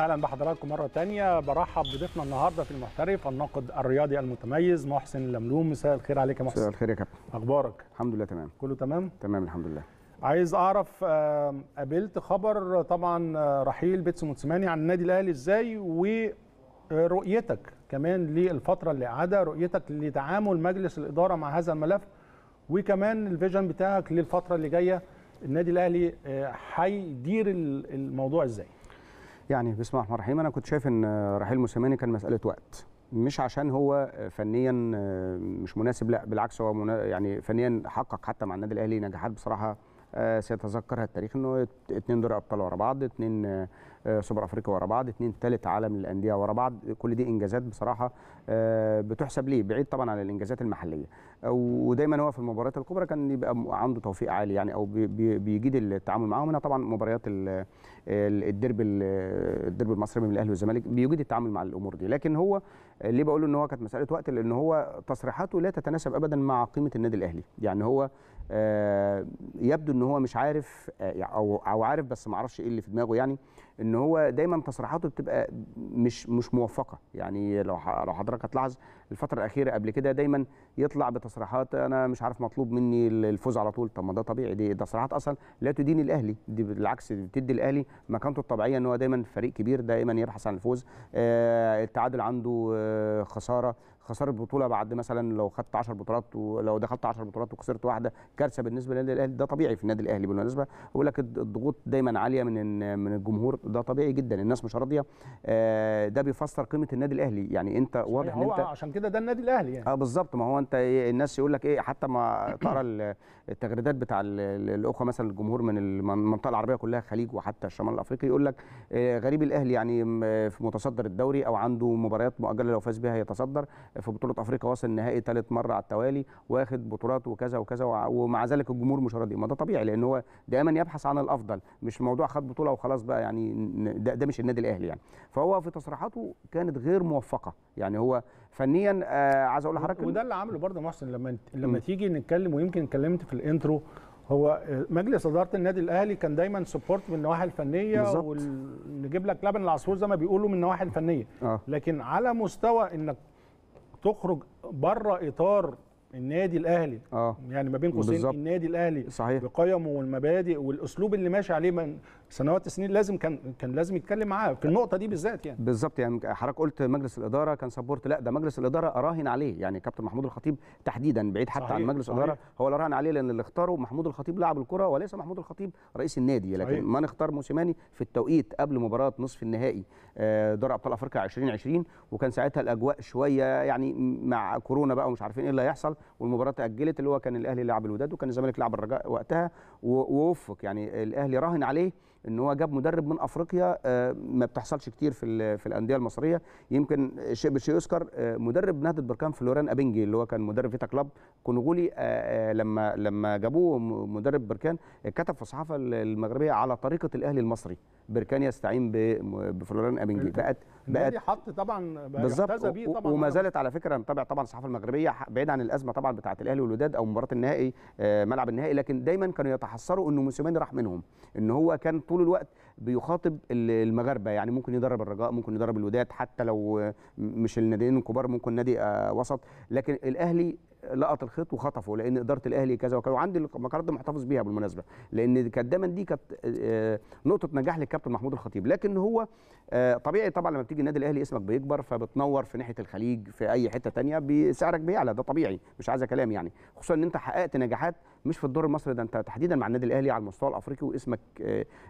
اهلا بحضراتكم مره تانية برحب بضيفنا النهارده في المحترف الناقد الرياضي المتميز محسن اللملوم مساء الخير عليك يا محسن مساء الخير يا كابتن اخبارك الحمد لله تمام كله تمام تمام الحمد لله عايز اعرف آه، قابلت خبر طبعا آه، رحيل بيتسو موتسماني عن النادي الاهلي ازاي ورؤيتك كمان للفتره اللي قاعده رؤيتك لتعامل مجلس الاداره مع هذا الملف وكمان الفيجن بتاعك للفتره اللي جايه النادي الاهلي آه، هيدير الموضوع ازاي يعني بسم الله الرحمن الرحيم انا كنت شايف ان رحيل موسيماني كان مساله وقت مش عشان هو فنيا آه، مش مناسب لا بالعكس هو منا... يعني فنيا حقق حتى مع النادي الاهلي نجاحات بصراحه آه، سيتذكرها التاريخ انه اتنين دوري ابطال ورا بعض اتنين آه، آه، سوبر افريقيا ورا بعض اثنين ثالث عالم للانديه ورا بعض كل دي انجازات بصراحه آه، بتحسب ليه بعيد طبعا عن الانجازات المحليه آه، ودايما هو في المباريات الكبرى كان يبقى عنده توفيق عالي يعني او بيجيد التعامل معاهم هنا طبعا مباريات الديربي الديربي المصري بين الاهلي والزمالك بيجيد التعامل مع الامور دي لكن هو ليه بقول ان هو كانت مساله وقت لان هو تصريحاته لا تتناسب ابدا مع قيمه النادي الاهلي يعني هو آه، يبدو ان هو مش عارف آه، او او عارف بس ما اعرفش ايه اللي في دماغه يعني ان هو دايما تصريحاته بتبقى مش مش موفقه يعني لو لو حضرتك هتلاحظ الفتره الاخيره قبل كده دايما يطلع بتصريحات انا مش عارف مطلوب مني الفوز على طول طب ما ده طبيعي دي تصريحات اصلا لا تدين الاهلي دي بالعكس بتدي الاهلي مكانته الطبيعيه ان هو دايما فريق كبير دايما يبحث عن الفوز آه، التعادل عنده خساره خساره بطوله بعد مثلا لو خدت 10 بطولات ولو دخلت 10 بطولات وخسرت واحده كارثه بالنسبه للنادي الاهلي ده طبيعي في النادي الاهلي بالمناسبه بقول لك الضغوط دايما عاليه من من الجمهور ده طبيعي جدا الناس مش راضيه آه، ده بيفسر قيمه النادي الاهلي يعني انت واضح ان انت عشان كده ده النادي الاهلي يعني اه بالظبط ما هو انت إيه، الناس يقول لك ايه حتى ما تقرا التغريدات بتاع الاخوه مثلا الجمهور من المنطقه العربيه كلها خليج وحتى الشمال الافريقي يقول لك آه، غريب الاهلي يعني في متصدر الدوري او عنده مباريات مؤجله لو فاز بها يتصدر في بطوله افريقيا واصل النهائي ثالث مره على التوالي واخد بطولات وكذا وكذا ومع ذلك الجمهور مش راضي ما ده طبيعي لان هو دائما يبحث عن الافضل مش موضوع خد بطوله وخلاص بقى يعني ده, ده مش النادي الاهلي يعني فهو في تصريحاته كانت غير موفقه يعني هو فنيا آه عايز اقول لحضرتك وده اللي عمله برضه محسن لما لما تيجي نتكلم ويمكن اتكلمت في الانترو هو آه، مجلس اداره النادي الاهلي كان دايما سبورت من النواحي الفنيه ونجيب لك لبن العصفور زي ما بيقولوا من النواحي الفنيه آه. لكن على مستوى انك تخرج بره اطار النادي الاهلي آه. يعني ما بين قوسين النادي الاهلي صحيح. بقيمه والمبادئ والاسلوب اللي ماشي عليه من سنوات السنين لازم كان كان لازم يتكلم معاه في النقطه دي بالذات يعني بالظبط يعني حضرتك قلت مجلس الاداره كان سبورت لا ده مجلس الاداره اراهن عليه يعني كابتن محمود الخطيب تحديدا بعيد حتى صحيح. عن مجلس الاداره هو اللي راهن عليه لان اللي اختاره محمود الخطيب لاعب الكره وليس محمود الخطيب رئيس النادي لكن صحيح. من اختار موسيماني في التوقيت قبل مباراه نصف النهائي آه، دوري ابطال افريقيا 2020 وكان ساعتها الاجواء شويه يعني مع كورونا بقى ومش عارفين ايه اللي هيحصل والمباراه اتاجلت اللي هو كان الاهلي لعب الوداد وكان الزمالك لعب الرجاء وقتها ووفق يعني الاهلي راهن عليه ان هو جاب مدرب من افريقيا آه، ما بتحصلش كتير في في الانديه المصريه يمكن شيء بشيء يذكر آه، مدرب نادي بركان فلوران ابنجي اللي هو كان مدرب فيتا كلاب كونغولي آه، لما لما جابوه مدرب بركان كتب في الصحافه المغربيه على طريقه الاهلي المصري بركان يستعين بفلوران ابنجي بقت بقت حط طبعا بالظبط وما زالت على فكره متابع طبعا الصحافه المغربيه بعيد عن الازمه طبعا بتاعه الاهلي والوداد او مباراه النهائي آه، ملعب النهائي لكن دايما كانوا يتحسروا انه موسيماني راح منهم ان هو كان طول الوقت بيخاطب المغاربه يعني ممكن يدرب الرجاء ممكن يدرب الوداد حتى لو آه، مش الناديين الكبار ممكن نادي آه، وسط لكن الاهلي لقط الخيط وخطفه لان اداره الاهلي كذا وكذا وعندي المقالات دي محتفظ بيها بالمناسبه لان كانت دايما دي كانت آه، آه، نقطه نجاح للكابتن محمود الخطيب لكن هو آه، طبيعي طبعا لما بتيجي النادي الاهلي اسمك بيكبر فبتنور في ناحيه الخليج في اي حته ثانيه سعرك بيعلى ده طبيعي مش عايزه كلام يعني خصوصا ان انت حققت نجاحات مش في الدور المصري ده انت تحديدا مع النادي الاهلي على المستوى الافريقي واسمك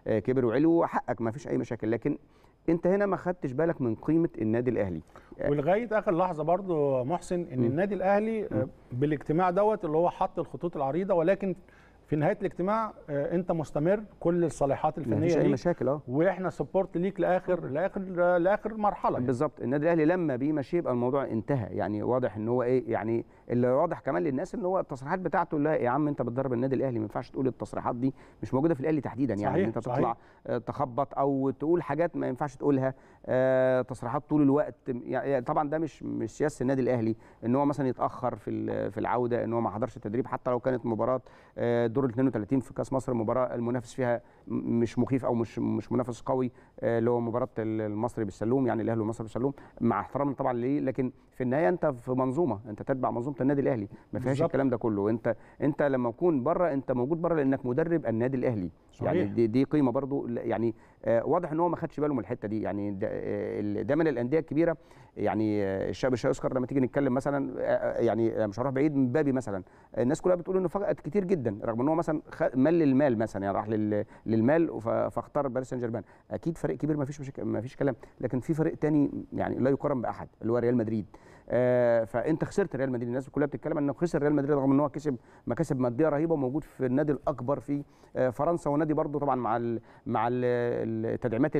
كبر وعلو وحقك ما فيش اي مشاكل لكن انت هنا ما خدتش بالك من قيمه النادي الاهلي ولغايه اخر لحظه برضو محسن ان م. النادي الاهلي م. آه، بالاجتماع دوت اللي هو حط الخطوط العريضه ولكن في نهايه الاجتماع آه، انت مستمر كل الصالحات الفنيه مفيش اي مشاكل اه واحنا سبورت ليك لاخر لاخر لاخر مرحله يعني. بالظبط النادي الاهلي لما بيمشي يبقى الموضوع انتهى يعني واضح ان هو ايه يعني اللي واضح كمان للناس ان هو التصريحات بتاعته لا يا عم انت بتدرب النادي الاهلي ما ينفعش تقول التصريحات دي مش موجوده في الاهلي تحديدا يعني صحيح انت تطلع صحيح. آه، تخبط او تقول حاجات ما ينفعش تقولها آه، تصريحات طول الوقت يعني طبعا ده مش مش سياسه النادي الاهلي ان هو مثلا يتاخر في في العوده ان هو ما حضرش التدريب حتى لو كانت مباراه آه، دور ال 32 في كاس مصر المباراه المنافس فيها مش مخيف او مش مش منافس قوي اللي هو مباراه المصري بالسلوم يعني الاهلي والمصري بالسلوم مع احترام طبعا ليه لكن في النهايه انت في منظومه انت تتبع منظومه في النادي الاهلي ما فيهاش الكلام ده كله انت انت لما تكون بره انت موجود بره لانك مدرب النادي الاهلي يعني صحيح. يعني دي, دي قيمه برضو يعني آه واضح ان هو ما خدش باله من الحته دي يعني آه، دايما الانديه الكبيره يعني آه، الشاب مش هيذكر لما تيجي نتكلم مثلا آه، يعني مش هروح بعيد من بابي مثلا الناس كلها بتقول انه فقد كتير جدا رغم ان هو مثلا مل المال مثلا يعني راح للمال فاختار باريس سان جيرمان اكيد فريق كبير ما فيش ما فيش كلام لكن في فريق تاني يعني لا يقارن باحد اللي هو ريال مدريد آه، فانت خسرت ريال مدريد الناس كلها بتتكلم انه خسر ريال مدريد رغم ان هو كسب مكاسب ماديه رهيبه وموجود في النادي الاكبر في آه، فرنسا والنادي برضه طبعا مع مع التدعيمات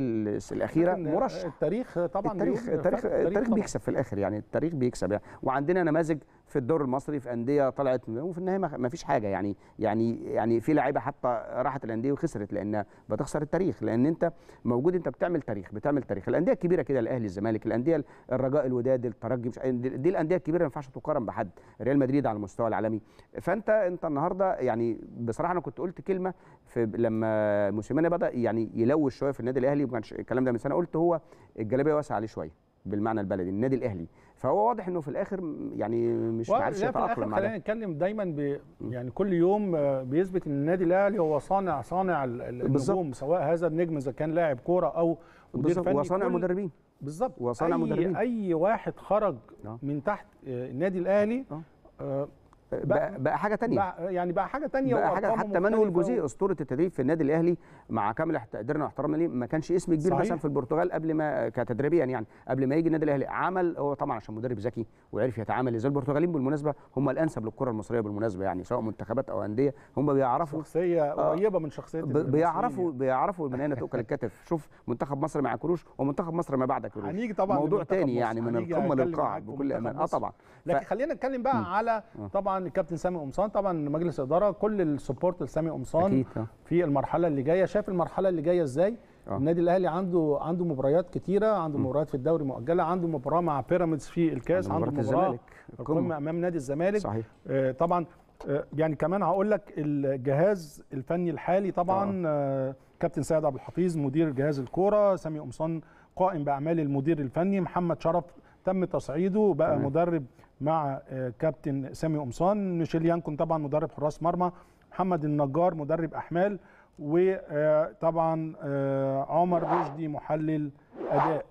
الاخيره مرشح التاريخ طبعا التاريخ, التاريخ, التاريخ بيكسب في الاخر يعني التاريخ بيكسب يعني وعندنا نماذج في الدور المصري في انديه طلعت وفي النهايه ما فيش حاجه يعني يعني يعني في لعيبه حتى راحت الانديه وخسرت لان بتخسر التاريخ لان انت موجود انت بتعمل تاريخ بتعمل تاريخ الانديه الكبيره كده الاهلي الزمالك الانديه الرجاء الوداد الترجي مش دي الانديه الكبيره ما ينفعش تقارن بحد ريال مدريد على المستوى العالمي فانت انت النهارده يعني بصراحه انا كنت قلت كلمه في لما موسيماني بدا يعني يلوش شويه في النادي الاهلي ما كانش الكلام ده من سنه قلت هو الجلابيه واسعه عليه شويه بالمعنى البلدي النادي الاهلي فهو واضح انه في الاخر يعني مش عارف يتاقلم معاه خلينا نتكلم دايما يعني كل يوم آه، بيثبت ان النادي الاهلي هو صانع صانع النجوم بالزبط. سواء هذا النجم اذا كان لاعب كوره او مدير فني وصانع كل... مدربين بالظبط وصانع أي مدربين اي واحد خرج أه. من تحت آه، النادي الاهلي أه. آه، بقى, بقى حاجه تانية بقى يعني بقى حاجه تانية بقى حاجه حتى مانويل جوزيه اسطوره التدريب في النادي الاهلي مع كامل تقديرنا واحترامنا ليه ما كانش اسم كبير مثلا في البرتغال قبل ما كتدريبيا يعني قبل ما يجي النادي الاهلي عمل هو طبعا عشان مدرب ذكي وعرف يتعامل ازاي البرتغاليين بالمناسبه هم الانسب للكره المصريه بالمناسبه يعني سواء منتخبات او انديه هم بيعرفوا شخصيه آه، قريبه من شخصيه بيعرفوا يعني. بيعرفوا من اين تؤكل الكتف شوف منتخب مصر مع كروش ومنتخب مصر ما بعد كروش هنيجي طبعا موضوع تاني يعني من القمه للقاع بكل امان اه طبعا لكن خلينا نتكلم بقى على آه. طبعا الكابتن سامي قمصان طبعا مجلس اداره كل السبورت لسامي قمصان آه. في المرحله اللي جايه شايف المرحله اللي جايه ازاي أوه. النادي الاهلي عنده عنده مباريات كتيره عنده م. مباريات في الدوري مؤجله عنده مباراه مع بيراميدز في الكاس عنده مباراه الزمالك القمه امام نادي الزمالك صحيح. آه طبعا آه يعني كمان هقول لك الجهاز الفني الحالي طبعا آه. آه كابتن سيد عبد الحفيظ مدير جهاز الكوره سامي قمصان قائم باعمال المدير الفني محمد شرف تم تصعيده بقى مدرب مع آه، كابتن سامي قمصان ميشيل يانكون طبعا مدرب حراس مرمى محمد النجار مدرب احمال وطبعا آه، آه، عمر رشدي محلل اداء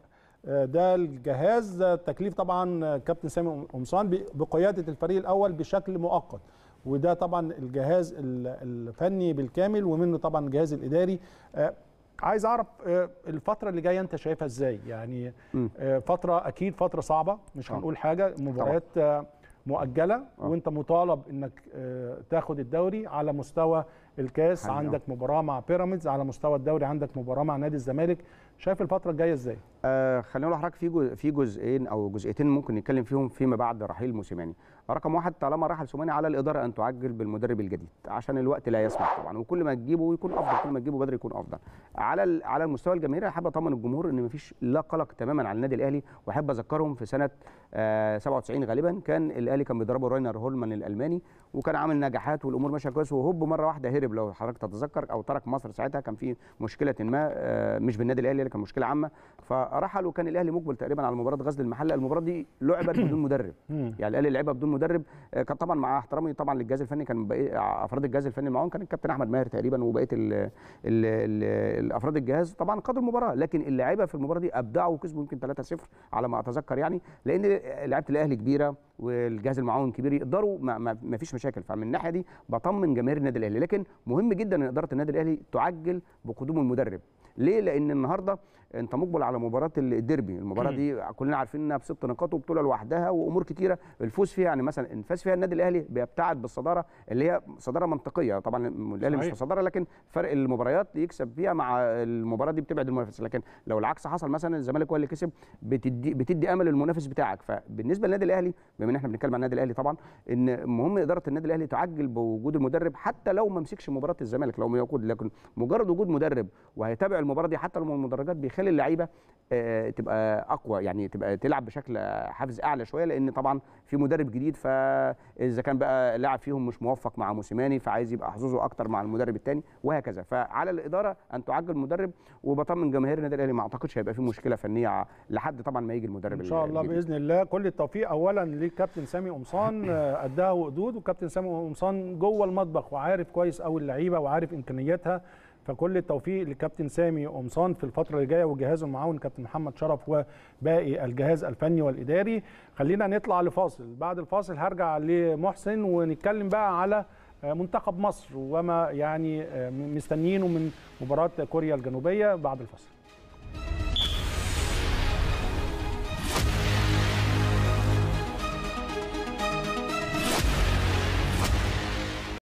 ده الجهاز تكليف طبعا كابتن سامي قمصان بقياده الفريق الاول بشكل مؤقت وده طبعا الجهاز الفني بالكامل ومنه طبعا الجهاز الاداري عايز اعرف آه، الفتره اللي جايه انت شايفها ازاي يعني آه، فتره اكيد فتره صعبه مش آه. هنقول حاجه مباريات مؤجله وانت مطالب انك تاخد الدوري على مستوى الكاس عندك مباراه مع بيراميدز على مستوى الدوري عندك مباراه مع نادي الزمالك شايف الفتره الجايه ازاي آه خلينا نقول لحضرتك في جزء في جزئين او جزئيتين ممكن نتكلم فيهم فيما بعد رحيل موسيماني رقم واحد طالما رحل سوماني على الاداره ان تعجل بالمدرب الجديد عشان الوقت لا يسمح طبعا وكل ما تجيبه يكون افضل كل ما تجيبه بدري يكون افضل على على المستوى الجماهيري احب اطمن الجمهور ان مفيش لا قلق تماما على النادي الاهلي واحب اذكرهم في سنه 97 آه، غالبا كان الاهلي كان بيضربه راينر هولمان الالماني وكان عامل نجاحات والامور ماشيه كويس وهوب مره واحده هرب لو حضرتك تتذكر او ترك مصر ساعتها كان في مشكله ما آه، مش بالنادي الاهلي كان مشكله عامه فرحل وكان الاهلي مقبل تقريبا على مباراه غزل المحله المباراه دي لعبت بدون مدرب يعني الاهلي لعبها بدون مدرب آه، كان طبعا مع احترامي طبعا للجهاز الفني كان افراد الجهاز الفني معاهم كان الكابتن احمد ماهر تقريبا وبقيه الافراد الجهاز طبعا قادوا المباراه لكن اللعيبه في المباراه دي ابدعوا وكسبوا يمكن 3-0 على ما اتذكر يعني لان لعيبه الاهلي كبيره والجهاز المعاون كبير يقدروا ما, ما فيش مشاكل فمن الناحيه دي بطمن جماهير النادي الاهلي لكن مهم جدا ان اداره النادي الاهلي تعجل بقدوم المدرب ليه لان النهارده انت مقبل على مباراه الديربي المباراه دي كلنا عارفين انها بست نقاط وبطوله لوحدها وامور كتيره الفوز فيها يعني مثلا ان فاز فيها النادي الاهلي بيبتعد بالصداره اللي هي صداره منطقيه طبعا الاهلي مش في صداره لكن فرق المباريات يكسب فيها مع المباراه دي بتبعد المنافس لكن لو العكس حصل مثلا الزمالك هو اللي كسب بتدي بتدي امل للمنافس بتاعك فبالنسبه للنادي الاهلي بما ان احنا بنتكلم عن النادي الاهلي طبعا ان مهم اداره النادي الاهلي تعجل بوجود المدرب حتى لو ما مسكش مباراه الزمالك لو ما يقود لكن مجرد وجود مدرب وهيتابع المباراه دي حتى لو المدرجات بيخ بيخلي اللعيبه آه، تبقى اقوى يعني تبقى تلعب بشكل حافز اعلى شويه لان طبعا في مدرب جديد فاذا كان بقى لاعب فيهم مش موفق مع موسيماني فعايز يبقى حظوظه اكتر مع المدرب الثاني وهكذا فعلى الاداره ان تعجل المدرب وبطمن جماهير النادي الاهلي ما اعتقدش هيبقى في مشكله فنيه لحد طبعا ما يجي المدرب ان شاء الله الجديد. باذن الله كل التوفيق اولا للكابتن سامي قمصان قدها آه، وقدود وكابتن سامي قمصان جوه المطبخ وعارف كويس قوي اللعيبه وعارف امكانياتها فكل التوفيق لكابتن سامي قمصان في الفتره اللي جايه وجهازه المعاون كابتن محمد شرف وباقي الجهاز الفني والاداري خلينا نطلع لفاصل بعد الفاصل هرجع لمحسن ونتكلم بقى على منتخب مصر وما يعني مستنيينه من مباراه كوريا الجنوبيه بعد الفاصل